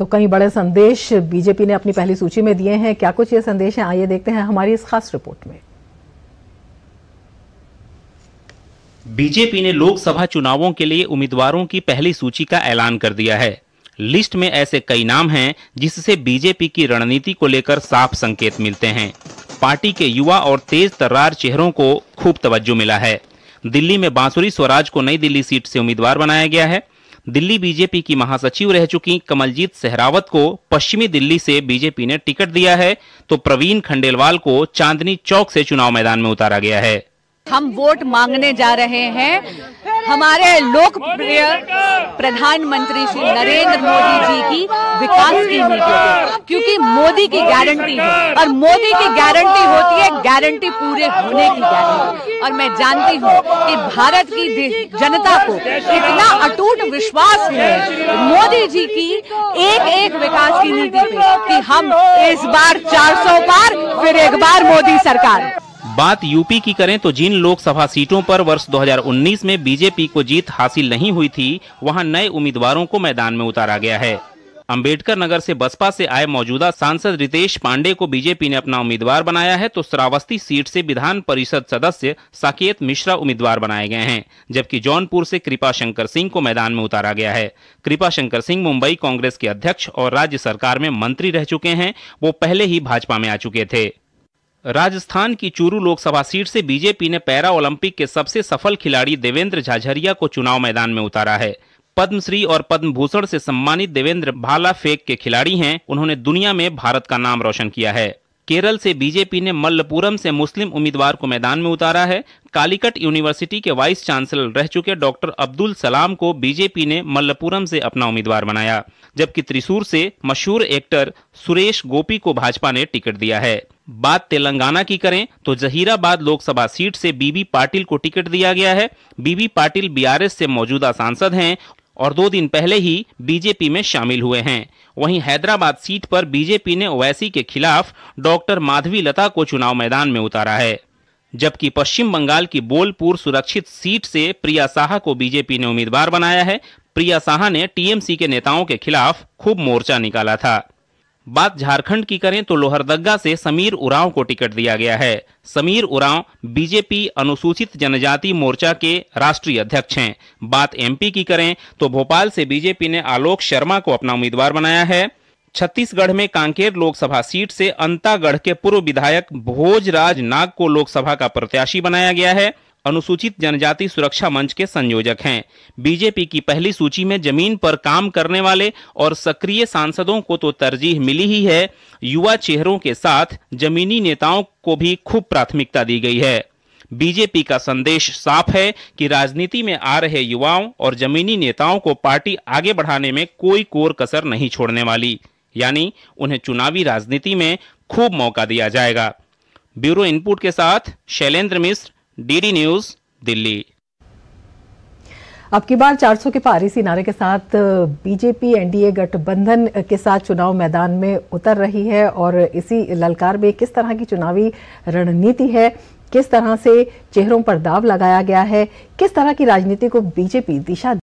तो कई बड़े संदेश बीजेपी ने अपनी पहली सूची में दिए हैं क्या कुछ ये संदेश हैं आइए देखते हैं हमारी इस खास रिपोर्ट में बीजेपी ने लोकसभा चुनावों के लिए उम्मीदवारों की पहली सूची का ऐलान कर दिया है लिस्ट में ऐसे कई नाम हैं जिससे बीजेपी की रणनीति को लेकर साफ संकेत मिलते हैं पार्टी के युवा और तेज तर्रार चेहरों को खूब तवज्जो मिला है दिल्ली में बांसुरी स्वराज को नई दिल्ली सीट से उम्मीदवार बनाया गया है दिल्ली बीजेपी की महासचिव रह चुकी कमलजीत सहरावत को पश्चिमी दिल्ली से बीजेपी ने टिकट दिया है तो प्रवीण खंडेलवाल को चांदनी चौक से चुनाव मैदान में उतारा गया है हम वोट मांगने जा रहे हैं हमारे लोकप्रिय प्रधानमंत्री श्री नरेंद्र मोदी जी की विकास की नीति क्योंकि मोदी की गारंटी है और मोदी की गारंटी होती है गारंटी पूरे होने की गारंटी और मैं जानती हूँ कि भारत की जनता को इतना अटूट विश्वास है मोदी जी की एक एक विकास की नीति पे कि हम इस बार 400 बार फिर एक बार मोदी सरकार बात यूपी की करें तो जिन लोकसभा सीटों पर वर्ष 2019 में बीजेपी को जीत हासिल नहीं हुई थी वहां नए उम्मीदवारों को मैदान में उतारा गया है अंबेडकर नगर से बसपा से आए मौजूदा सांसद रितेश पांडे को बीजेपी ने अपना उम्मीदवार बनाया है तो श्रावस्ती सीट से विधान परिषद सदस्य साकेत मिश्रा उम्मीदवार बनाए गए हैं जबकि जौनपुर से कृपा शंकर सिंह को मैदान में उतारा गया है कृपा शंकर सिंह मुंबई कांग्रेस के अध्यक्ष और राज्य सरकार में मंत्री रह चुके हैं वो पहले ही भाजपा में आ चुके थे राजस्थान की चूरू लोकसभा सीट से बीजेपी ने पैरा ओलंपिक के सबसे सफल खिलाड़ी देवेंद्र झाझरिया को चुनाव मैदान में उतारा है पद्मश्री और पद्म भूषण से सम्मानित देवेंद्र भाला फेक के खिलाड़ी हैं उन्होंने दुनिया में भारत का नाम रोशन किया है केरल से बीजेपी ने मल्लपुरम से मुस्लिम उम्मीदवार को मैदान में उतारा है कालीकट यूनिवर्सिटी के वाइस चांसलर रह चुके डॉक्टर अब्दुल सलाम को बीजेपी ने मल्लपुरम से अपना उम्मीदवार बनाया जबकि त्रिशूर से मशहूर एक्टर सुरेश गोपी को भाजपा ने टिकट दिया है बात तेलंगाना की करें तो जहीराबाद लोकसभा सीट से बीबी पाटिल को टिकट दिया गया है बीबी पाटिल बीआरएस से मौजूदा सांसद हैं और दो दिन पहले ही बीजेपी में शामिल हुए हैं वहीं हैदराबाद सीट पर बीजेपी ने ओवैसी के खिलाफ डॉक्टर माधवी लता को चुनाव मैदान में उतारा है जबकि पश्चिम बंगाल की बोलपुर सुरक्षित सीट से प्रिया साह को बीजेपी ने उम्मीदवार बनाया है प्रिया साह ने टीएमसी के नेताओं के खिलाफ खूब मोर्चा निकाला था बात झारखंड की करें तो लोहरदगा से समीर उरांव को टिकट दिया गया है समीर उरांव बीजेपी अनुसूचित जनजाति मोर्चा के राष्ट्रीय अध्यक्ष हैं बात एमपी की करें तो भोपाल से बीजेपी ने आलोक शर्मा को अपना उम्मीदवार बनाया है छत्तीसगढ़ में कांकेर लोकसभा सीट से अंतागढ़ के पूर्व विधायक भोजराज नाग को लोकसभा का प्रत्याशी बनाया गया है अनुसूचित जनजाति सुरक्षा मंच के संयोजक हैं बीजेपी की पहली सूची में जमीन पर काम करने वाले और सक्रिय सांसदों को तो तरजीह मिली ही है युवा चेहरों के साथ जमीनी नेताओं को भी खूब प्राथमिकता दी गई है बीजेपी का संदेश साफ है कि राजनीति में आ रहे युवाओं और जमीनी नेताओं को पार्टी आगे बढ़ाने में कोई कोर कसर नहीं छोड़ने वाली यानी उन्हें चुनावी राजनीति में खूब मौका दिया जाएगा ब्यूरो इनपुट के साथ शैलेंद्र मिश्र डीडी न्यूज दिल्ली अब की बार 400 के पार इसी नारे के साथ बीजेपी एनडीए गठबंधन के साथ चुनाव मैदान में उतर रही है और इसी ललकार में किस तरह की चुनावी रणनीति है किस तरह से चेहरों पर दाव लगाया गया है किस तरह की राजनीति को बीजेपी दिशा